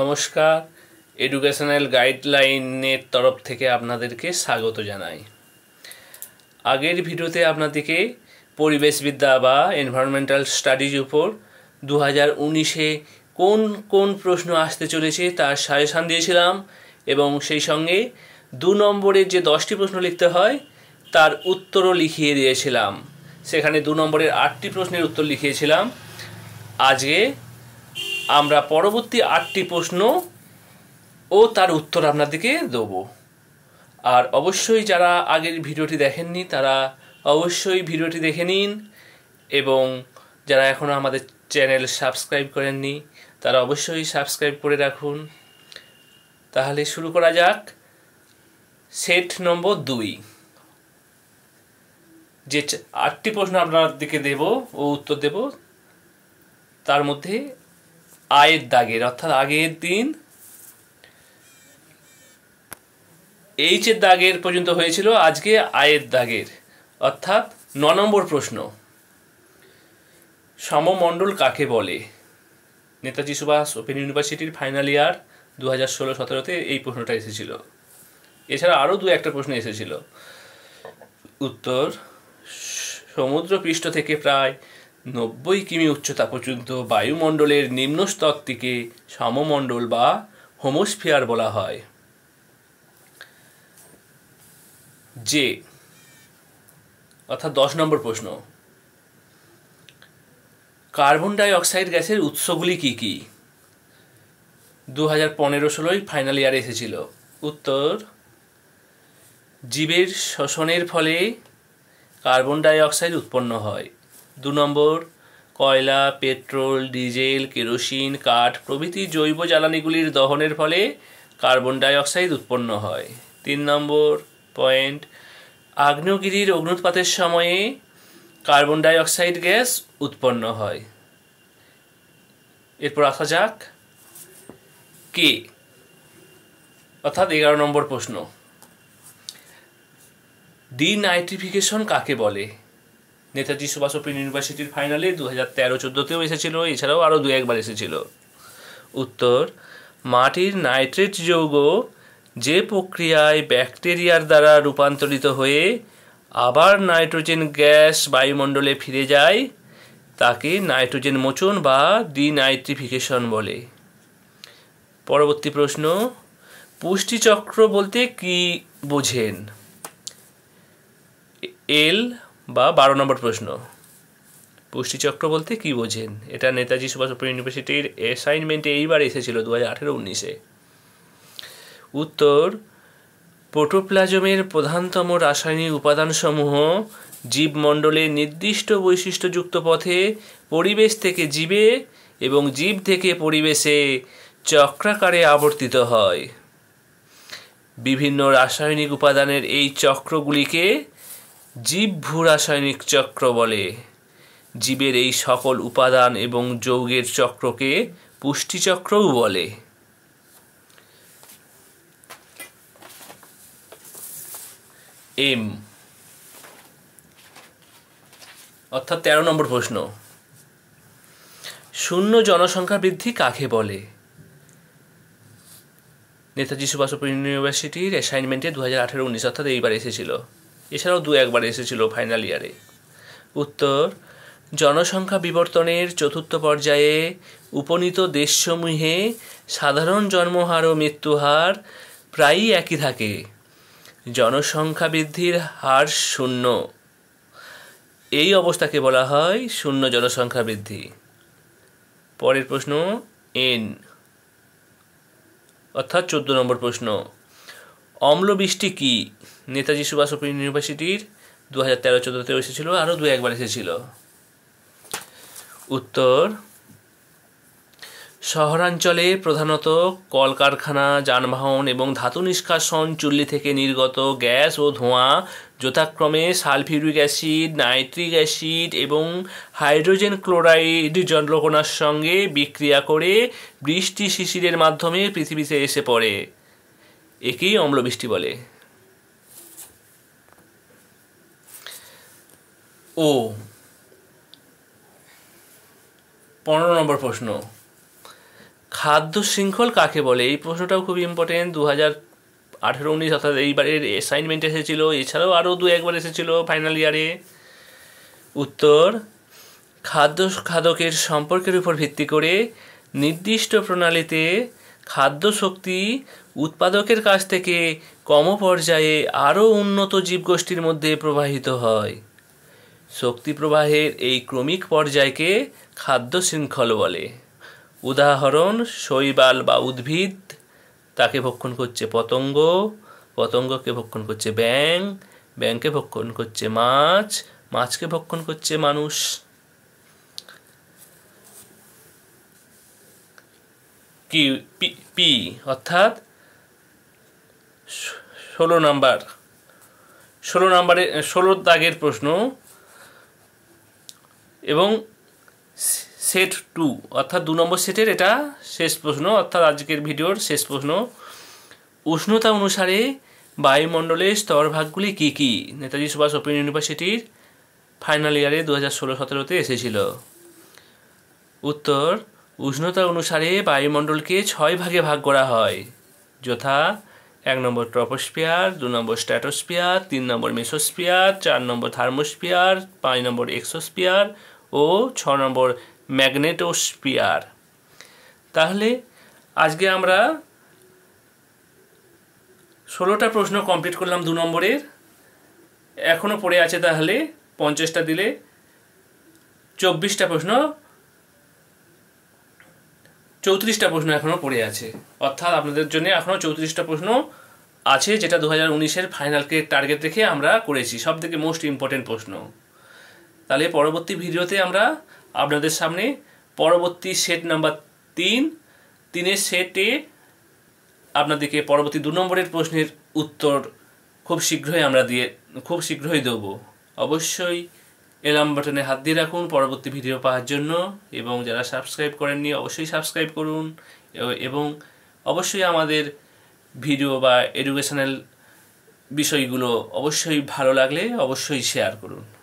নমস্কার এডুকেশনাল গাইডলাইনের তরফ থেকে আপনাদেরকে স্বাগত জানাই আগের ভিডিওতে আপনাদেরকে পরিবেশবিদ্যা বা এনভায়রনমেন্টাল স্টাডিজ উপর দু হাজার উনিশে কোন কোন প্রশ্ন আসতে চলেছে তার সাজেশান দিয়েছিলাম এবং সেই সঙ্গে দু নম্বরের যে দশটি প্রশ্ন লিখতে হয় তার উত্তরও লিখিয়ে দিয়েছিলাম সেখানে দু নম্বরের আটটি প্রশ্নের উত্তর লিখিয়েছিলাম আজকে আমরা পরবর্তী আটটি প্রশ্ন ও তার উত্তর আপনাদেরকে দেব আর অবশ্যই যারা আগের ভিডিওটি দেখেননি তারা অবশ্যই ভিডিওটি দেখে নিন এবং যারা এখনও আমাদের চ্যানেল সাবস্ক্রাইব করেননি তারা অবশ্যই সাবস্ক্রাইব করে রাখুন তাহলে শুরু করা যাক সেট নম্বর দুই যে আটটি প্রশ্ন আপনার দিকে দেব ও উত্তর দেব তার মধ্যে আয়ের দাগের অর্থাৎ আগের দিন এইচের দাগের পর্যন্ত হয়েছিল আজকে আয়ের দাগের অর্থাৎ ন নম্বর প্রশ্ন সমমণ্ডল কাকে বলে নেতাজি সুভাষ ওপেন ইউনিভার্সিটির ফাইনাল ইয়ার দু হাজার ষোলো সতেরোতে এই প্রশ্নটা এসেছিল এছাড়া আরও দু একটা প্রশ্ন এসেছিল উত্তর সমুদ্রপৃষ্ঠ থেকে প্রায় নব্বই কিমি উচ্চতা পর্যন্ত বায়ুমণ্ডলের নিম্নস্তরটিকে সমমণ্ডল বা হোমোস্ফিয়ার বলা হয় যে অর্থাৎ দশ নম্বর প্রশ্ন কার্বন ডাই অক্সাইড গ্যাসের উৎসগুলি কি কি দু হাজার পনেরো ষোলোই ফাইনাল ইয়ারে এসেছিল উত্তর জীবের শোষণের ফলে কার্বন ডাই অক্সাইড উৎপন্ন হয় দু নম্বর কয়লা পেট্রোল ডিজেল কেরোসিন কাঠ প্রভৃতি জৈব জ্বালানিগুলির দহনের ফলে কার্বন ডাইঅক্সাইড উৎপন্ন হয় তিন নম্বর পয়েন্ট আগ্নেয়গিরির অগ্নুৎপাতের সময়ে কার্বন ডাইঅক্সাইড গ্যাস উৎপন্ন হয় এরপর আসা যাক কে অর্থাৎ এগারো নম্বর প্রশ্ন ডিনাইট্রিফিকেশন কাকে বলে নেতাজি সুভাষ ওপেন ইউনিভার্সিটির ফাইনালে দু হাজার তেরো চোদ্দোতেও এসেছিল এছাড়াও আরও দু একবার এসেছিল উত্তর মাটির নাইট্রেট যৌগ যে প্রক্রিয়ায় ব্যাকটেরিয়ার দ্বারা রূপান্তরিত হয়ে আবার নাইট্রোজেন গ্যাস বায়ুমণ্ডলে ফিরে যায় তাকে নাইট্রোজেন মোচন বা ডিনাইট্রিফিকেশন বলে পরবর্তী প্রশ্ন পুষ্টিচক্র বলতে কি বোঝেন এল বা বারো নম্বর প্রশ্ন পুষ্টিচক্র বলতে কি বোঝেন এটা নেতাজি সুভাষ ওপেন ইউনিভার্সিটির অ্যাসাইনমেন্টে এইবার এসেছিল দু হাজার আঠেরো উনিশে উত্তর প্রোটোপ্লাজমের প্রধানতম রাসায়নিক উপাদানসমূহ জীবমণ্ডলের নির্দিষ্ট বৈশিষ্ট্যযুক্ত পথে পরিবেশ থেকে জীবে এবং জীব থেকে পরিবেশে চক্রাকারে আবর্তিত হয় বিভিন্ন রাসায়নিক উপাদানের এই চক্রগুলিকে জীব রাসায়নিক চক্র বলে জীবের এই সকল উপাদান এবং যৌগের চক্রকে পুষ্টিচক্রও বলে এম অর্থাৎ তেরো নম্বর প্রশ্ন শূন্য জনসংখ্যা বৃদ্ধি কাকে বলে নেতাজি সুভাষ ইউনিভার্সিটির অ্যাসাইনমেন্টে দু হাজার আঠেরো উনিশ অর্থাৎ এইবার এসেছিল এছাড়াও দু একবার এসেছিল ফাইনাল ইয়ারে উত্তর জনসংখ্যা বিবর্তনের চতুর্থ পর্যায়ে উপনীত দেশসমূহে সাধারণ জন্মহার ও মৃত্যুহার প্রায়ই একই থাকে জনসংখ্যা বৃদ্ধির হার শূন্য এই অবস্থাকে বলা হয় শূন্য জনসংখ্যা বৃদ্ধি পরের প্রশ্ন এন অর্থাৎ চোদ্দ নম্বর প্রশ্ন অম্লবৃষ্টি কি নেতাজি সুভাষ ওপেন ইউনিভার্সিটির দু হাজার তেরো চোদ্দোতেও এসেছিলো আরও দু একবার এসেছিল উত্তর শহরাঞ্চলে প্রধানত কলকারখানা যানবাহন এবং ধাতু নিষ্কাশন চুল্লি থেকে নির্গত গ্যাস ও ধোঁয়া যথাক্রমে সালফিউরিক অ্যাসিড নাইট্রিক অ্যাসিড এবং হাইড্রোজেন ক্লোরাইড জলকণার সঙ্গে বিক্রিয়া করে বৃষ্টি শিশিরের মাধ্যমে পৃথিবীতে এসে পড়ে একেই অম্লবৃষ্টি বলে ও পনেরো নম্বর প্রশ্ন খাদ্য শৃঙ্খল কাকে বলে এই প্রশ্নটাও খুব ইম্পর্টেন্ট দু হাজার আঠেরো উনিশ অর্থাৎ এইবারের অ্যাসাইনমেন্ট এসেছিলো এছাড়াও আরও দু একবার এসেছিল ফাইনাল ইয়ারে উত্তর খাদ্য খাদকের সম্পর্কের উপর ভিত্তি করে নির্দিষ্ট প্রণালীতে খাদ্য শক্তি উৎপাদকের কাছ থেকে কম পর্যায়ে আরও উন্নত জীবগোষ্ঠীর মধ্যে প্রবাহিত হয় শক্তি প্রবাহের এই ক্রমিক পর্যায়কে খাদ্য শৃঙ্খল বলে উদাহরণ শৈবাল বা উদ্ভিদ তাকে ভক্ষণ করছে পতঙ্গ পতঙ্গকে ভক্ষণ করছে ব্যাং ব্যাংকে ভক্ষণ করছে মাছ মাছকে ভক্ষণ করছে মানুষ কি পি অর্থাৎ ষোলো নাম্বার ষোলো নাম্বারে ষোলো দাগের প্রশ্ন এবং সেট টু অর্থাৎ দু নম্বর সেটের এটা শেষ প্রশ্ন অর্থাৎ আজকের ভিডিওর শেষ প্রশ্ন উষ্ণতা অনুসারে বায়ুমণ্ডলের স্তরভাগগুলি কী কী নেতাজি সুভাষ ওপেন ইউনিভার্সিটির ফাইনাল ইয়ারে দু হাজার ষোলো সতেরোতে এসেছিল উত্তর উষ্ণতা অনুসারে বায়ুমণ্ডলকে ছয় ভাগে ভাগ করা হয় যথা এক নম্বর ট্রপোস্পিয়ার দু নম্বর স্ট্যাটোস্পিয়ার তিন নম্বর মেসোস্পিয়ার চার নম্বর থার্মোস্পিয়ার পাঁচ নম্বর এক্সোস্পিয়ার ও ছ নম্বর ম্যাগনেটোস্পিয়ার তাহলে আজকে আমরা ষোলোটা প্রশ্ন কমপ্লিট করলাম দু নম্বরের এখনও পড়ে আছে তাহলে পঞ্চাশটা দিলে চব্বিশটা প্রশ্ন চৌত্রিশটা প্রশ্ন এখনও পড়ে আছে অর্থাৎ আপনাদের জন্য এখনও চৌত্রিশটা প্রশ্ন আছে যেটা দু হাজার উনিশের ফাইনালকে টার্গেট রেখে আমরা করেছি সব থেকে মোস্ট ইম্পর্টেন্ট প্রশ্ন তাহলে পরবর্তী ভিডিওতে আমরা আপনাদের সামনে পরবর্তী সেট নাম্বার তিন তিনের সেটে আপনাদেরকে পরবর্তী দু নম্বরের প্রশ্নের উত্তর খুব শীঘ্রই আমরা দিয়ে খুব শীঘ্রই দেবো অবশ্যই এলাম বাটনে হাত দিয়ে রাখুন পরবর্তী ভিডিও পাওয়ার জন্য এবং যারা সাবস্ক্রাইব করেননি অবশ্যই সাবস্ক্রাইব করুন এবং অবশ্যই আমাদের ভিডিও বা এডুকেশনাল বিষয়গুলো অবশ্যই ভালো লাগলে অবশ্যই শেয়ার করুন